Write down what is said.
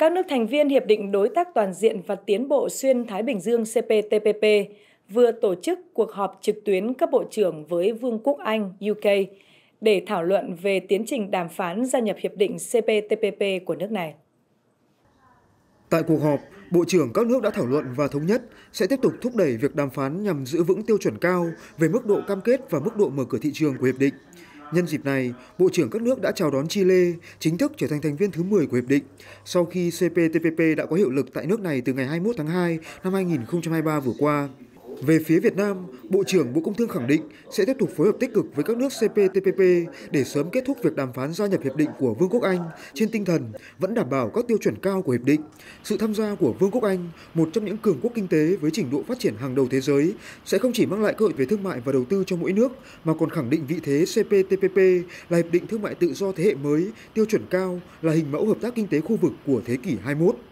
các nước thành viên Hiệp định Đối tác Toàn diện và Tiến bộ Xuyên Thái Bình Dương CPTPP vừa tổ chức cuộc họp trực tuyến các bộ trưởng với Vương quốc Anh, UK để thảo luận về tiến trình đàm phán gia nhập Hiệp định CPTPP của nước này. Tại cuộc họp, Bộ trưởng các nước đã thảo luận và thống nhất sẽ tiếp tục thúc đẩy việc đàm phán nhằm giữ vững tiêu chuẩn cao về mức độ cam kết và mức độ mở cửa thị trường của Hiệp định, Nhân dịp này, Bộ trưởng các nước đã chào đón Chile chính thức trở thành thành viên thứ 10 của Hiệp định sau khi CPTPP đã có hiệu lực tại nước này từ ngày 21 tháng 2 năm 2023 vừa qua. Về phía Việt Nam, Bộ trưởng Bộ Công Thương khẳng định sẽ tiếp tục phối hợp tích cực với các nước CPTPP để sớm kết thúc việc đàm phán gia nhập Hiệp định của Vương quốc Anh trên tinh thần vẫn đảm bảo các tiêu chuẩn cao của Hiệp định. Sự tham gia của Vương quốc Anh, một trong những cường quốc kinh tế với trình độ phát triển hàng đầu thế giới, sẽ không chỉ mang lại cơ hội về thương mại và đầu tư cho mỗi nước, mà còn khẳng định vị thế CPTPP là Hiệp định Thương mại Tự do thế hệ mới, tiêu chuẩn cao, là hình mẫu hợp tác kinh tế khu vực của thế kỷ 21.